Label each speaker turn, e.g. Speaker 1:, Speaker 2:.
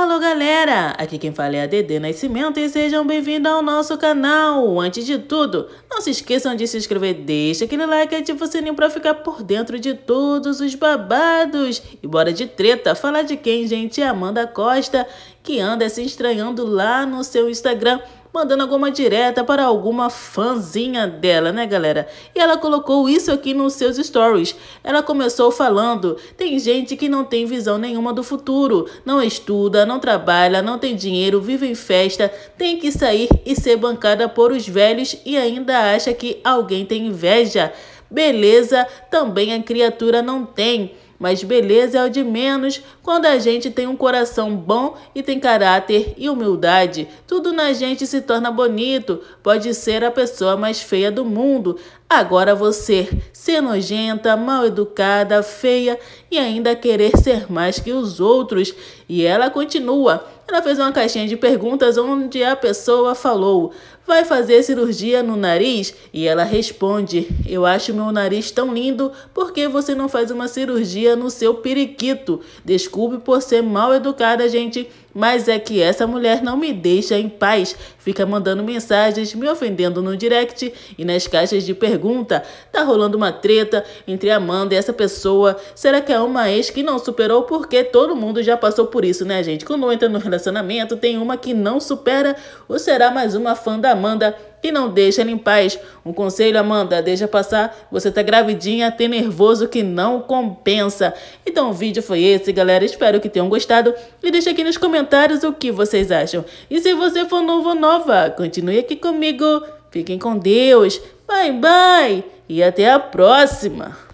Speaker 1: Alô galera, aqui quem fala é a Dedê Nascimento e sejam bem-vindos ao nosso canal. Antes de tudo, não se esqueçam de se inscrever, deixa aquele like e ativa o sininho pra ficar por dentro de todos os babados. E bora de treta, falar de quem, gente? Amanda Costa, que anda se estranhando lá no seu Instagram mandando alguma direta para alguma fãzinha dela, né, galera? E ela colocou isso aqui nos seus stories. Ela começou falando: tem gente que não tem visão nenhuma do futuro, não estuda, não trabalha, não tem dinheiro, vive em festa, tem que sair e ser bancada por os velhos e ainda acha que alguém tem inveja. Beleza, também a criatura não tem mas beleza é o de menos quando a gente tem um coração bom e tem caráter e humildade. Tudo na gente se torna bonito. Pode ser a pessoa mais feia do mundo. Agora você ser nojenta, mal educada, feia e ainda querer ser mais que os outros. E ela continua. Ela fez uma caixinha de perguntas onde a pessoa falou: Vai fazer cirurgia no nariz? E ela responde: Eu acho meu nariz tão lindo, por que você não faz uma cirurgia no seu periquito? Desculpe por ser mal educada, gente mas é que essa mulher não me deixa em paz. Fica mandando mensagens, me ofendendo no direct e nas caixas de pergunta. Tá rolando uma treta entre Amanda e essa pessoa. Será que é uma ex que não superou? Porque todo mundo já passou por isso, né, gente? Quando entra no relacionamento, tem uma que não supera. Ou será mais uma fã da Amanda que não deixa ele em paz. Um conselho, Amanda, deixa passar. Você tá gravidinha, tem nervoso que não compensa. Então o vídeo foi esse, galera. Espero que tenham gostado. E deixa aqui nos comentários o que vocês acham. E se você for novo ou nova, continue aqui comigo. Fiquem com Deus. Bye, bye. E até a próxima.